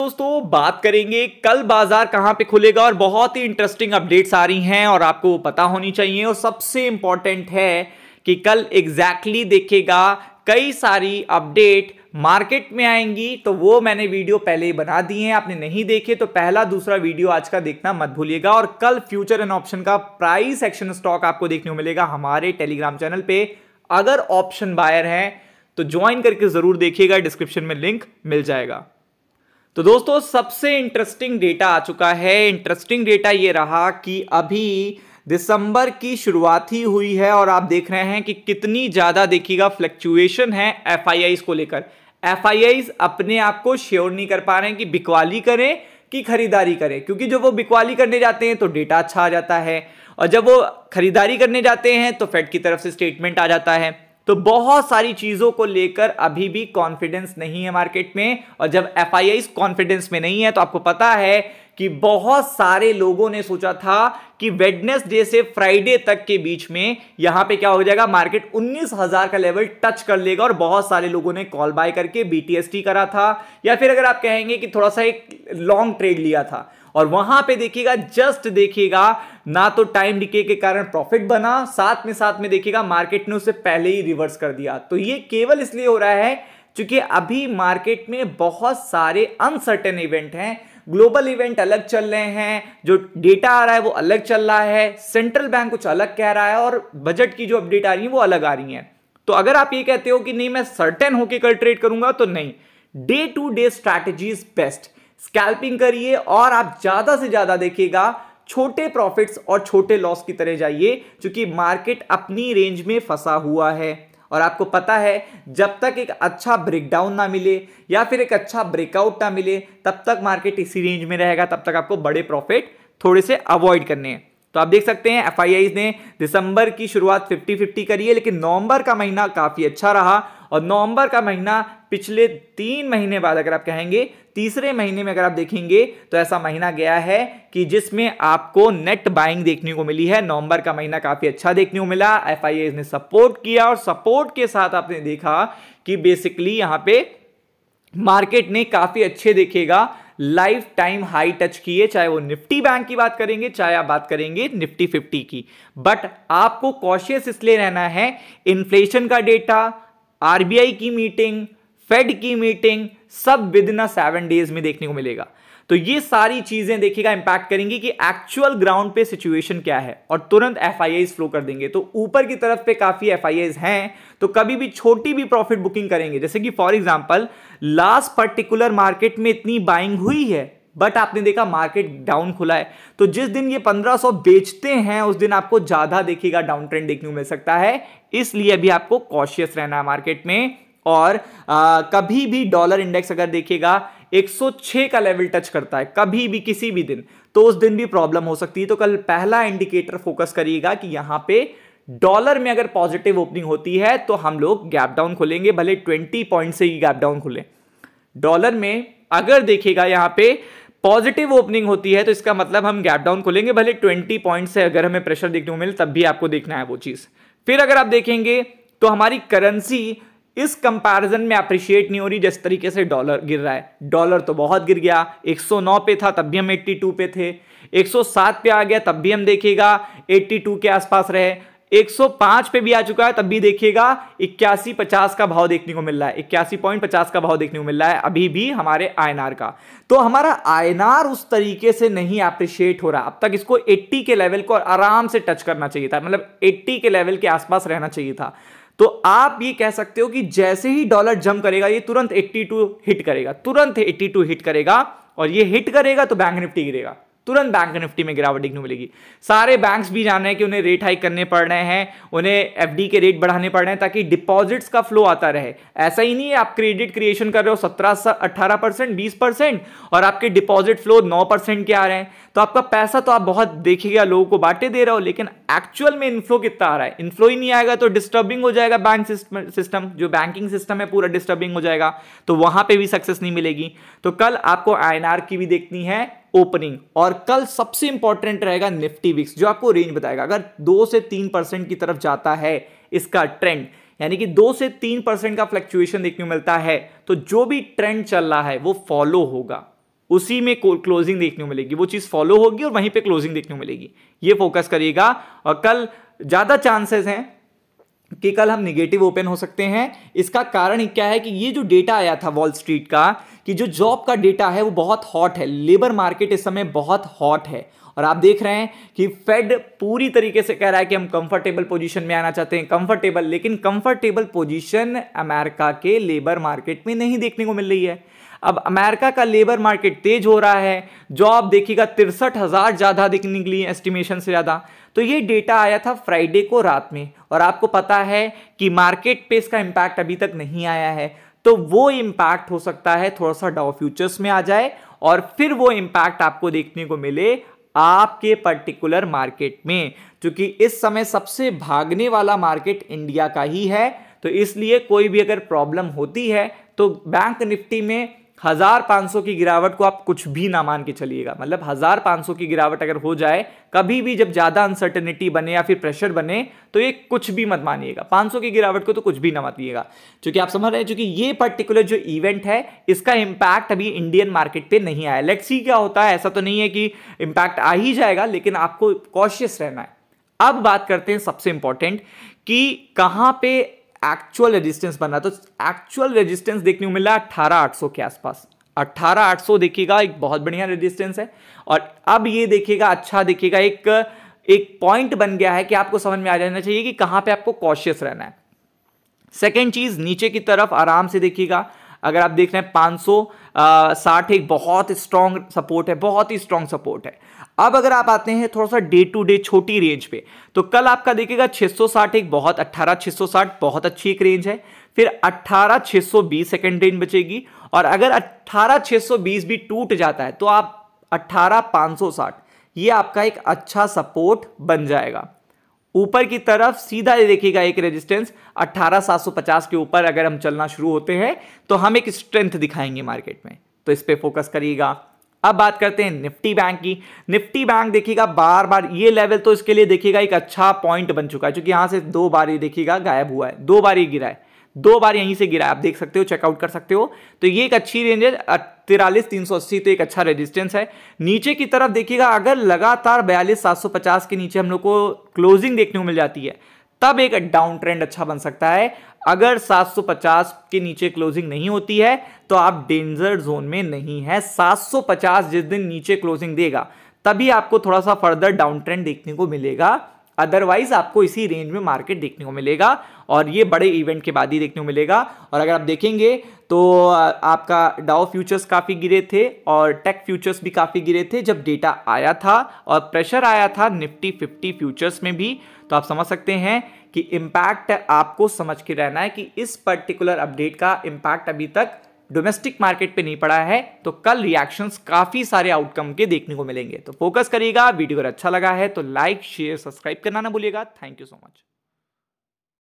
दोस्तों बात करेंगे कल बाजार कहां पे खुलेगा और बहुत ही इंटरेस्टिंग अपडेट्स आ रही हैं और आपको पता होनी चाहिए और सबसे इंपॉर्टेंट है कि कल एग्जैक्टली exactly देखेगा कई सारी अपडेट मार्केट में आएंगी तो वो मैंने वीडियो पहले ही बना दी है आपने नहीं देखे तो पहला दूसरा वीडियो आज का देखना मत भूलिएगा और कल फ्यूचर एंड ऑप्शन का प्राइस एक्शन स्टॉक आपको देखने को मिलेगा हमारे टेलीग्राम चैनल पे अगर ऑप्शन बायर है तो ज्वाइन करके जरूर देखिएगा डिस्क्रिप्शन में लिंक मिल जाएगा तो दोस्तों सबसे इंटरेस्टिंग डेटा आ चुका है इंटरेस्टिंग डेटा ये रहा कि अभी दिसंबर की शुरुआत ही हुई है और आप देख रहे हैं कि कितनी ज़्यादा देखिएगा फ्लक्चुएशन है एफ को लेकर एफ अपने आप को श्योर नहीं कर पा रहे हैं कि बिकवाली करें कि खरीदारी करें क्योंकि जब वो बिकवाली करने जाते हैं तो डेटा अच्छा आ जाता है और जब वो खरीदारी करने जाते हैं तो फेड की तरफ से स्टेटमेंट आ जाता है तो बहुत सारी चीजों को लेकर अभी भी कॉन्फिडेंस नहीं है मार्केट में और जब एफ कॉन्फिडेंस में नहीं है तो आपको पता है कि बहुत सारे लोगों ने सोचा था कि वेडनेसडे से फ्राइडे तक के बीच में यहां पे क्या हो जाएगा मार्केट 19,000 का लेवल टच कर लेगा और बहुत सारे लोगों ने कॉल बाय करके बीटीएसटी करा था या फिर अगर आप कहेंगे कि थोड़ा सा एक लॉन्ग ट्रेड लिया था और वहां पे देखिएगा जस्ट देखिएगा ना तो टाइम डिके के कारण प्रॉफिट बना साथ में साथ में देखिएगा मार्केट ने उसे पहले ही रिवर्स कर दिया तो ये केवल इसलिए हो रहा है क्योंकि अभी मार्केट में बहुत सारे अनसर्टेन इवेंट हैं ग्लोबल इवेंट अलग चल रहे हैं जो डेटा आ रहा है वो अलग चल रहा है सेंट्रल बैंक कुछ अलग कह रहा है और बजट की जो अपडेट आ रही है वो अलग आ रही है तो अगर आप ये कहते हो कि नहीं मैं सर्टेन होके कल ट्रेड करूंगा तो नहीं day to day strategy is best scalping करिए और आप ज़्यादा से ज़्यादा देखिएगा छोटे प्रॉफिट्स और छोटे लॉस की तरह जाइए क्योंकि मार्केट अपनी रेंज में फंसा हुआ है और आपको पता है जब तक एक अच्छा ब्रेकडाउन ना मिले या फिर एक अच्छा ब्रेकआउट ना मिले तब तक मार्केट इसी रेंज में रहेगा तब तक आपको बड़े प्रॉफिट थोड़े से अवॉइड करने हैं तो आप देख सकते हैं एफ ने दिसंबर की शुरुआत 50-50 करी है लेकिन नवंबर का महीना काफ़ी अच्छा रहा और नवंबर का महीना पिछले तीन महीने बाद अगर आप कहेंगे तीसरे महीने में अगर आप देखेंगे तो ऐसा महीना गया है कि जिसमें आपको नेट बाइंग देखने को मिली है नवंबर का महीना काफी अच्छा देखने को मिला एफ ने सपोर्ट किया और सपोर्ट के साथ आपने देखा कि बेसिकली यहां पे मार्केट ने काफी अच्छे देखेगा लाइफ टाइम हाई टच किए चाहे वो निफ्टी बैंक की बात करेंगे चाहे आप बात करेंगे निफ्टी फिफ्टी की बट आपको कॉशियस इसलिए रहना है इन्फ्लेशन का डेटा आरबीआई की मीटिंग फेड की मीटिंग सब विद इन सेवन डेज में देखने को मिलेगा तो ये सारी चीजें देखिएगा इंपैक्ट करेंगी कि एक्चुअल ग्राउंड पे सिचुएशन क्या है और तुरंत एफ फ्लो कर देंगे तो ऊपर की तरफ पे काफी एफ हैं तो कभी भी छोटी भी प्रॉफिट बुकिंग करेंगे जैसे कि for example last particular market में इतनी बाइंग हुई है बट आपने देखा मार्केट डाउन खुला है तो जिस दिन ये 1500 बेचते हैं उस दिन आपको ज्यादा देखिएगा डाउन ट्रेंड देखने को मिल सकता है इसलिए अभी आपको कॉशियस रहना है मार्केट में और आ, कभी भी डॉलर इंडेक्स अगर देखिएगा 106 का लेवल टच करता है कभी भी किसी भी दिन तो उस दिन भी प्रॉब्लम हो सकती है तो कल पहला इंडिकेटर फोकस करिएगा कि यहां पे डॉलर में अगर पॉजिटिव ओपनिंग होती है तो हम लोग गैप डाउन खोलेंगे भले 20 पॉइंट से ही गैप डाउन खोलें डॉलर में अगर देखिएगा यहां पे पॉजिटिव ओपनिंग होती है तो इसका मतलब हम गैप डाउन खोलेंगे भले 20 पॉइंट से अगर हमें प्रेशर देखने को मिले तब भी आपको देखना है वो चीज़ फिर अगर आप देखेंगे तो हमारी करेंसी इस कंपैरिजन में अप्रिशिएट नहीं हो रही जिस तरीके से डॉलर गिर रहा है डॉलर तो बहुत गिर गया 109 पे था तब भी हम 82 पे थे 107 पे आ गया तब भी हम देखिएगा 82 के आसपास रहे 105 पे भी आ चुका है तब भी देखिएगा इक्यासी पचास का भाव देखने को मिल रहा है इक्यासी पॉइंट पचास का भाव देखने को मिल रहा है अभी भी हमारे आयनार का तो हमारा आयनार उस तरीके से नहीं अप्रिशिएट हो रहा अब तक इसको 80 के लेवल को आराम से टच करना चाहिए था मतलब 80 के लेवल के आसपास रहना चाहिए था तो आप ये कह सकते हो कि जैसे ही डॉलर जम करेगा ये तुरंत 82 हिट करेगा तुरंत 82 हिट करेगा और ये हिट करेगा तो बैंक निफ्टी गिरेगा तुरंत बैंक निफ्टी में गिरावट देखने मिलेगी सारे बैंक्स भी जान रहे हैं कि उन्हें रेट हाइक करने पड़ रहे हैं उन्हें एफडी के रेट बढ़ाने पड़ रहे हैं ताकि डिपॉजिट्स का फ्लो आता रहे ऐसा ही नहीं है आप क्रेडिट क्रिएशन कर रहे हो सत्रह अट्ठारह परसेंट बीस परसेंट और आपके डिपॉजिट फ्लो नौ परसेंट के आ रहे हैं तो आपका पैसा तो आप बहुत देखेगा लोगों को बांटे दे रहे हो लेकिन एक्चुअल में इन्फ्लो कितना आ रहा है इन्फ्लो ही नहीं आएगा तो डिस्टर्बिंग हो जाएगा बैंक सिस्टम जो बैंकिंग सिस्टम है पूरा डिस्टर्बिंग हो जाएगा तो वहां पर भी सक्सेस नहीं मिलेगी तो कल आपको आई की भी देखनी है ओपनिंग और कल सबसे इंपॉर्टेंट रहेगा निफ्टी विक्स जो आपको रेंज बताएगा अगर दो से तीन परसेंट की तरफ जाता है इसका ट्रेंड यानी कि दो से तीन परसेंट का फ्लक्चुएशन देखने को मिलता है तो जो भी ट्रेंड चल रहा है वो फॉलो होगा उसी में क्लोजिंग देखने को मिलेगी वो चीज़ फॉलो होगी और वहीं पे क्लोजिंग देखने को मिलेगी ये फोकस करिएगा और कल ज़्यादा चांसेस हैं कि कल हम निगेटिव ओपन हो सकते हैं इसका कारण क्या है कि ये जो डेटा आया था वॉल स्ट्रीट का कि जो जॉब का डेटा है वो बहुत हॉट है लेबर मार्केट इस समय बहुत हॉट है और आप देख रहे हैं कि फेड पूरी तरीके से कह रहा है कि हम कंफर्टेबल पोजीशन में आना चाहते हैं कंफर्टेबल लेकिन कंफर्टेबल पोजीशन अमेरिका के लेबर मार्केट में नहीं देखने को मिल रही है अब अमेरिका का लेबर मार्केट तेज हो रहा है जॉब देखिएगा तिरसठ हज़ार ज़्यादा दिखने निकली एस्टिमेशन से ज़्यादा तो ये डेटा आया था फ्राइडे को रात में और आपको पता है कि मार्केट पे इसका इम्पैक्ट अभी तक नहीं आया है तो वो इम्पैक्ट हो सकता है थोड़ा सा डाउ फ्यूचर्स में आ जाए और फिर वो इम्पैक्ट आपको देखने को मिले आपके पर्टिकुलर मार्केट में क्योंकि इस समय सबसे भागने वाला मार्केट इंडिया का ही है तो इसलिए कोई भी अगर प्रॉब्लम होती है तो बैंक निफ्टी में हज़ार पाँच सौ की गिरावट को आप कुछ भी ना मान के चलिएगा मतलब हज़ार पाँच सौ की गिरावट अगर हो जाए कभी भी जब ज़्यादा अनसर्टेनिटी बने या फिर प्रेशर बने तो ये कुछ भी मत मानिएगा पांच सौ की गिरावट को तो कुछ भी ना मानिएगा क्योंकि आप समझ रहे हैं क्योंकि ये पर्टिकुलर जो इवेंट है इसका इंपैक्ट अभी इंडियन मार्केट पर नहीं आया लेक्सी क्या होता है ऐसा तो नहीं है कि इंपैक्ट आ ही जाएगा लेकिन आपको कॉशियस रहना है अब बात करते हैं सबसे इंपॉर्टेंट कि कहां पे एक्चुअल रेजिस्टेंस बन रहा तो एक्चुअल रेजिस्टेंस देखने को मिला अट्ठारह आठ के आसपास अट्ठारह आठ सौ देखिएगा एक बहुत बढ़िया रेजिस्टेंस है और अब ये देखिएगा अच्छा देखिएगा एक एक पॉइंट बन गया है कि आपको समझ में आ जाना चाहिए कि कहां पे आपको कॉशियस रहना है सेकेंड चीज नीचे की तरफ आराम से देखिएगा अगर आप देख रहे हैं पाँच सौ साठ एक बहुत स्ट्रॉन्ग सपोर्ट है बहुत ही स्ट्रॉन्ग सपोर्ट है अब अगर आप आते हैं थोड़ा सा डे टू डे छोटी रेंज पे तो कल आपका देखिएगा 660 एक बहुत 660 बहुत अच्छी एक रेंज है फिर बीस सेकंड रेंज बचेगी और अगर 620 भी टूट जाता है तो आप 560 ये आपका एक अच्छा सपोर्ट बन जाएगा ऊपर की तरफ सीधा ये देखिएगा एक रेजिस्टेंस 18750 के ऊपर अगर हम चलना शुरू होते हैं तो हम एक स्ट्रेंथ दिखाएंगे मार्केट में तो इस पर फोकस करिएगा अब बात करते हैं निफ्टी बैंक की निफ्टी बैंक देखिएगा बार बार ये लेवल तो इसके लिए देखिएगा एक अच्छा पॉइंट बन चुका है क्योंकि यहां से दो बार ये देखिएगा गायब हुआ है दो बार ये गिरा है दो बार यहीं से गिरा आप देख सकते हो चेकआउट कर सकते हो तो ये एक अच्छी रेंज है तिरालीस तीन सौ अस्सी तो एक अच्छा रेजिस्टेंस है नीचे की तरफ देखिएगा अगर लगातार बयालीस सात सौ पचास के नीचे हम लोग को क्लोजिंग देखने को मिल जाती है तब एक डाउन ट्रेंड अच्छा बन सकता है अगर 750 के नीचे क्लोजिंग नहीं होती है तो आप डेंजर जोन में नहीं है 750 जिस दिन नीचे क्लोजिंग देगा तभी आपको थोड़ा सा फर्दर डाउन ट्रेंड देखने को मिलेगा अदरवाइज आपको इसी रेंज में मार्केट देखने को मिलेगा और ये बड़े इवेंट के बाद ही देखने को मिलेगा और अगर आप देखेंगे तो आपका डाओ फ्यूचर्स काफ़ी गिरे थे और टेक फ्यूचर्स भी काफ़ी गिरे थे जब डेटा आया था और प्रेशर आया था निफ्टी फिफ्टी फ्यूचर्स में भी तो आप समझ सकते हैं कि इम्पैक्ट आपको समझ के रहना है कि इस पर्टिकुलर अपडेट का इम्पैक्ट अभी तक डोमेस्टिक मार्केट पे नहीं पड़ा है तो कल रिएक्शंस काफ़ी सारे आउटकम के देखने को मिलेंगे तो फोकस करिएगा वीडियो अगर अच्छा लगा है तो लाइक शेयर सब्सक्राइब करना ना भूलिएगा थैंक यू सो मच